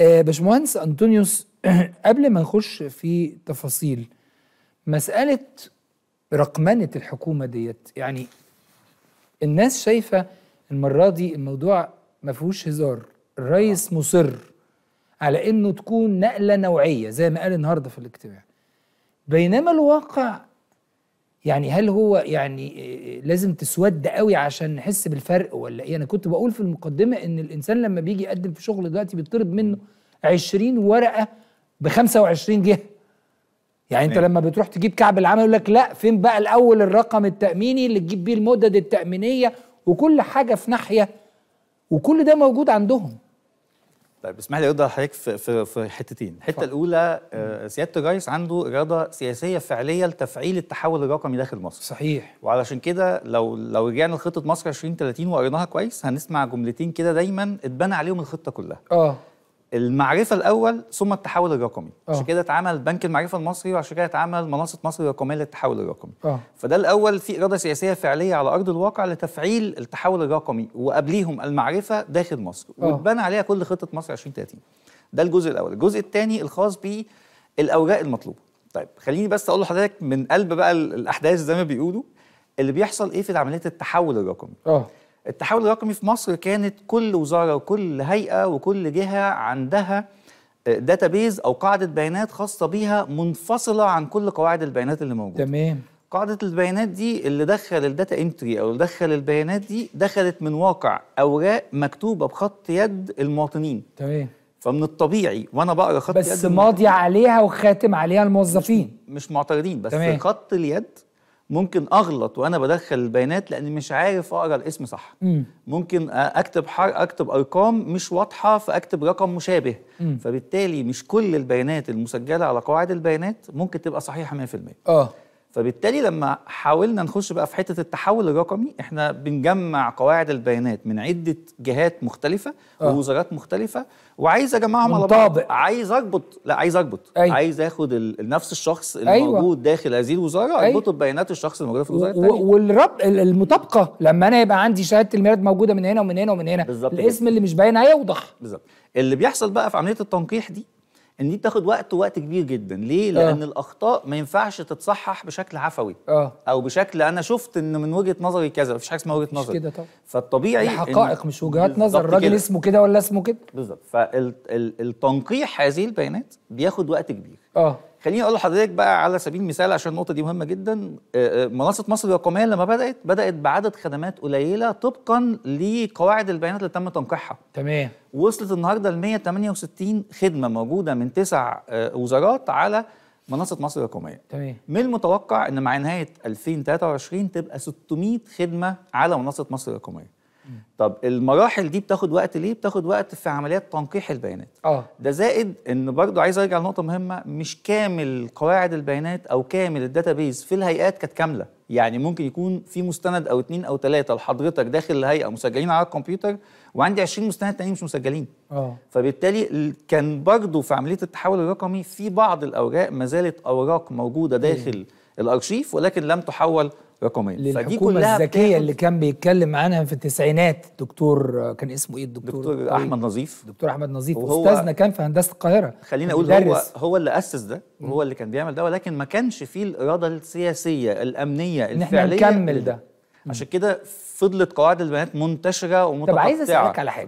آه، باشمهندس انطونيوس قبل ما نخش في تفاصيل مساله رقمنه الحكومه ديت يعني الناس شايفه المره دي الموضوع ما فيهوش هزار الرئيس آه. مصر على انه تكون نقله نوعيه زي ما قال النهارده في الاجتماع بينما الواقع يعني هل هو يعني آه، لازم تسود قوي عشان نحس بالفرق ولا ايه انا كنت بقول في المقدمه ان الانسان لما بيجي يقدم في شغل دلوقتي بيطلب منه 20 ورقه ب 25 جهه يعني انت لما بتروح تجيب كعب العمل يقول لك لا فين بقى الاول الرقم التاميني اللي تجيب بيه المدد التامينيه وكل حاجه في ناحيه وكل ده موجود عندهم طيب اسمح لي ارد على حضرتك في في في حتتين، الحته فعلا. الاولى آه، سياده الرئيس عنده اراده سياسيه فعليه لتفعيل التحول الرقمي داخل مصر. صحيح. وعلشان كده لو لو رجعنا لخطه مصر 2030 وقريناها كويس هنسمع جملتين كده دايما اتبنى عليهم الخطه كلها. اه المعرفه الاول ثم التحول الرقمي أوه. عشان كده اتعمل بنك المعرفه المصري وعشان كده اتعمل منصه مصر الرقميه للتحول الرقمي أوه. فده الاول في اراده سياسيه فعليه على ارض الواقع لتفعيل التحول الرقمي وقبليهم المعرفه داخل مصر آه. واتبنى عليها كل خطه مصر 2030 ده الجزء الاول الجزء الثاني الخاص بالاوراق المطلوبه طيب خليني بس اقول لحضرتك من قلب بقى الاحداث زي ما بيقولوا اللي بيحصل ايه في عمليه التحول الرقمي أوه. التحول الرقمي في مصر كانت كل وزارة وكل هيئة وكل جهة عندها داتابيز أو قاعدة بيانات خاصة بيها منفصلة عن كل قواعد البيانات اللي موجودة تمام قاعدة البيانات دي اللي دخل الداتا انتري أو اللي دخل البيانات دي دخلت من واقع أوراق مكتوبة بخط يد المواطنين تمام فمن الطبيعي وانا بقرا خط بس يد بس ماضي عليها وخاتم عليها الموظفين مش, معترضين بس تمام. خط اليد ممكن اغلط وانا بدخل البيانات لاني مش عارف اقرا الاسم صح مم. ممكن اكتب حر... اكتب ارقام مش واضحه فاكتب رقم مشابه مم. فبالتالي مش كل البيانات المسجله على قواعد البيانات ممكن تبقى صحيحه 100% اه فبالتالي لما حاولنا نخش بقى في حته التحول الرقمي احنا بنجمع قواعد البيانات من عده جهات مختلفه آه. ووزارات مختلفه وعايز اجمعهم على بعض عايز اربط لا عايز اربط أيوة. عايز اخد نفس الشخص الموجود أيوة. الموجود داخل هذه الوزاره أيوة. اربطه ببيانات الشخص الموجود في الوزاره الثانيه والرب المطابقه لما انا يبقى عندي شهاده الميلاد موجوده من هنا ومن هنا ومن هنا بالزبط الاسم بالزبط. اللي مش باين هيوضح بالظبط اللي بيحصل بقى في عمليه التنقيح دي ان دي بتاخد وقت ووقت كبير جدا ليه آه. لان آه. الاخطاء ما ينفعش تتصحح بشكل عفوي آه. او بشكل انا شفت ان من وجهه نظري كذا مفيش حاجه اسمها وجهه نظر كده طبعا فالطبيعي حقائق مش وجهات نظر الراجل اسمه كده ولا اسمه كده بالظبط فالتنقيح هذه البيانات بياخد وقت كبير اه خليني اقول لحضرتك بقى على سبيل المثال عشان النقطه دي مهمه جدا آه، آه، منصه مصر الرقميه لما بدات بدات بعدد خدمات قليله طبقا لقواعد البيانات اللي تم تنقيحها تمام وصلت النهارده ل 168 خدمه موجوده من تسع آه، وزارات على منصه مصر الرقميه تمام من المتوقع ان مع نهايه 2023 تبقى 600 خدمه على منصه مصر الرقميه طب المراحل دي بتاخد وقت ليه؟ بتاخد وقت في عمليات تنقيح البيانات. اه ده زائد ان برضه عايز ارجع لنقطه مهمه مش كامل قواعد البيانات او كامل بيز في الهيئات كانت كامله، يعني ممكن يكون في مستند او اثنين او ثلاثه لحضرتك داخل الهيئه مسجلين على الكمبيوتر وعندي 20 مستند تانيين مش مسجلين. اه فبالتالي كان برضه في عمليه التحول الرقمي في بعض الاوراق ما زالت اوراق موجوده داخل إيه. الارشيف ولكن لم تحول رقميا فدي كلها الذكيه اللي كان بيتكلم عنها في التسعينات دكتور كان اسمه ايه الدكتور دكتور طيب. احمد نظيف دكتور احمد نظيف استاذنا كان في هندسه القاهره خلينا اقول هو هو اللي اسس ده وهو اللي كان بيعمل ده ولكن ما كانش فيه الاراده السياسيه الامنيه الفعليه نحن نكمل ده عشان كده فضلت قواعد البيانات منتشره ومتقطعه طب عايز اسالك على حاجه